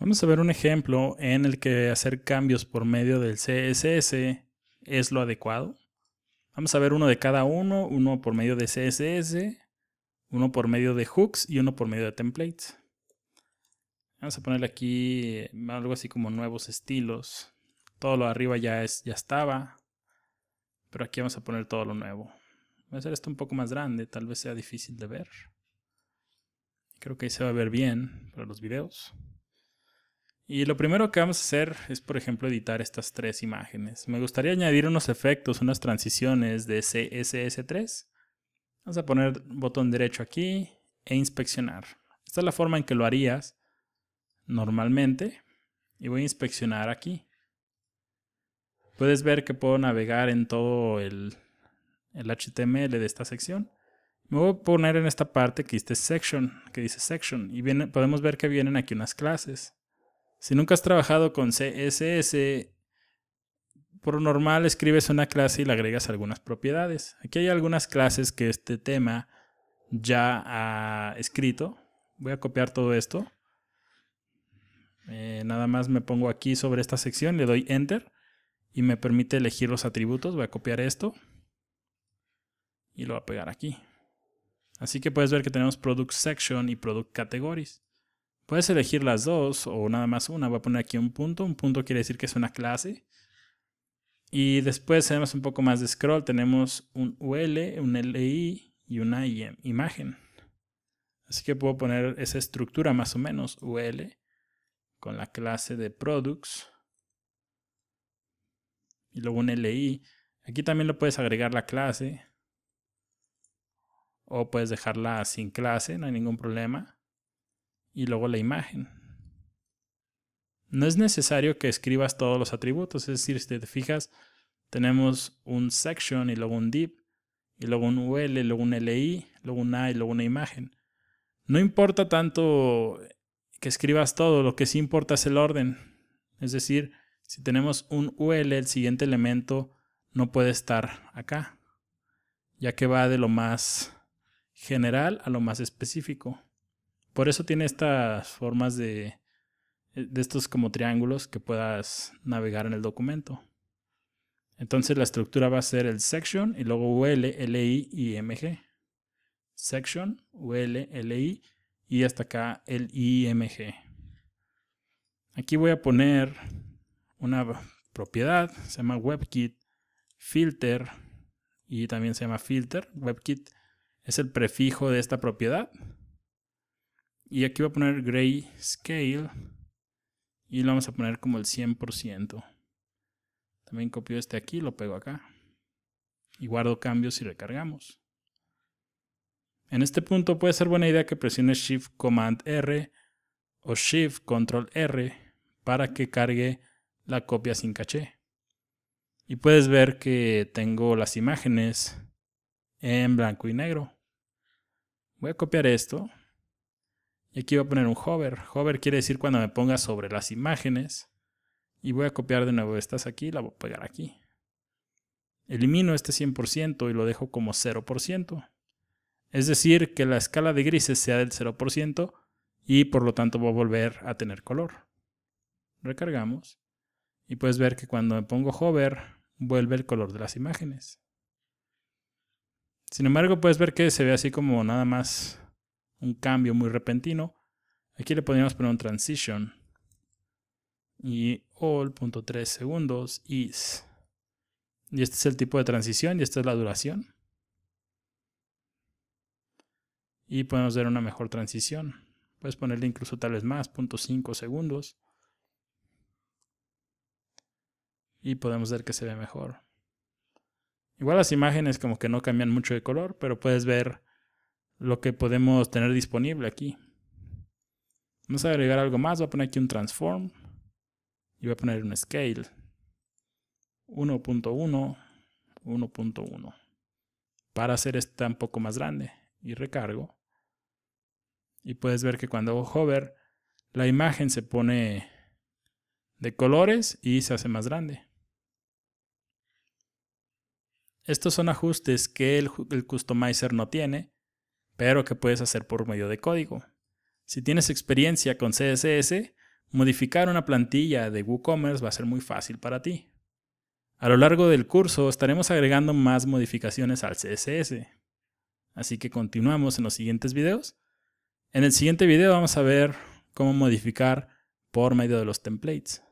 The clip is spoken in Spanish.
Vamos a ver un ejemplo en el que hacer cambios por medio del CSS es lo adecuado. Vamos a ver uno de cada uno, uno por medio de CSS, uno por medio de hooks y uno por medio de templates. Vamos a ponerle aquí eh, algo así como nuevos estilos. Todo lo arriba ya, es, ya estaba, pero aquí vamos a poner todo lo nuevo. Voy a hacer esto un poco más grande, tal vez sea difícil de ver. Creo que ahí se va a ver bien para los videos. Y lo primero que vamos a hacer es, por ejemplo, editar estas tres imágenes. Me gustaría añadir unos efectos, unas transiciones de CSS3. Vamos a poner botón derecho aquí e inspeccionar. Esta es la forma en que lo harías normalmente. Y voy a inspeccionar aquí. Puedes ver que puedo navegar en todo el, HTML de esta sección. Me voy a poner en esta parte que dice section, que dice section. Y podemos ver que vienen aquí unas clases. Si nunca has trabajado con CSS, por normal escribes una clase y le agregas algunas propiedades. Aquí hay algunas clases que este tema ya ha escrito. Voy a copiar todo esto. Eh, nada más me pongo aquí sobre esta sección, le doy Enter y me permite elegir los atributos. Voy a copiar esto y lo voy a pegar aquí. Así que puedes ver que tenemos Product Section y Product Categories. Puedes elegir las dos o nada más una. Voy a poner aquí un punto. Un punto quiere decir que es una clase. Y después tenemos un poco más de scroll. Tenemos un UL, un LI y una e, imagen. Así que puedo poner esa estructura más o menos, UL, con la clase de products. Y luego un LI. Aquí también lo puedes agregar la clase. O puedes dejarla sin clase, no hay ningún problema y luego la imagen. No es necesario que escribas todos los atributos, es decir, si te fijas, tenemos un section y luego un div, y luego un UL, luego un LI, luego un A y luego una imagen. No importa tanto que escribas todo, lo que sí importa es el orden. Es decir, si tenemos un UL, el siguiente elemento no puede estar acá, ya que va de lo más general a lo más específico. Por eso tiene estas formas eh, de, estos como triángulos que puedas navegar en el documento. Entonces la estructura va a ser el section y luego UL, LI y MG. Section, UL, LI y hasta acá el IMG. Aquí voy a poner una propiedad, se llama WebKit filter y también se llama filter. WebKit es el prefijo de esta propiedad. Y aquí voy a poner gray scale y lo vamos a poner como el 100%. También copio este aquí, lo pego acá y guardo cambios y recargamos. En este punto puede ser buena idea que presione Shift Command R o Shift Control R para que cargue la copia sin caché. Y puedes ver que tengo las imágenes en blanco y negro. Voy a copiar esto Aquí voy a poner un hover. Hover quiere decir cuando me ponga sobre las imágenes. Y voy a copiar de nuevo estas aquí, la voy a pegar aquí. Elimino este 100% y lo dejo como 0%. Es decir, que la escala de grises sea del 0% y por lo tanto voy a volver a tener color. Recargamos y puedes ver que cuando me pongo hover vuelve el color de las imágenes. Sin embargo, puedes ver que se ve así como nada más un cambio muy repentino. Aquí le podríamos poner un transition. Y all.3 segundos is. Y este es el tipo de transición y esta es la duración. Y podemos ver una mejor transición. Puedes ponerle incluso tal vez más, .5 segundos. Y podemos ver que se ve mejor. Igual las imágenes como que no cambian mucho de color, pero puedes ver lo que podemos tener disponible aquí. Vamos a agregar algo más. Voy a poner aquí un transform. Y voy a poner un scale. 1.1. 1.1. Para hacer esta un poco más grande. Y recargo. Y puedes ver que cuando hago hover, la imagen se pone de colores y se hace más grande. Estos son ajustes que el, el customizer no tiene pero que puedes hacer por medio de código. Si tienes experiencia con CSS, modificar una plantilla de WooCommerce va a ser muy fácil para ti. A lo largo del curso estaremos agregando más modificaciones al CSS. Así que continuamos en los siguientes videos. En el siguiente video vamos a ver cómo modificar por medio de los templates.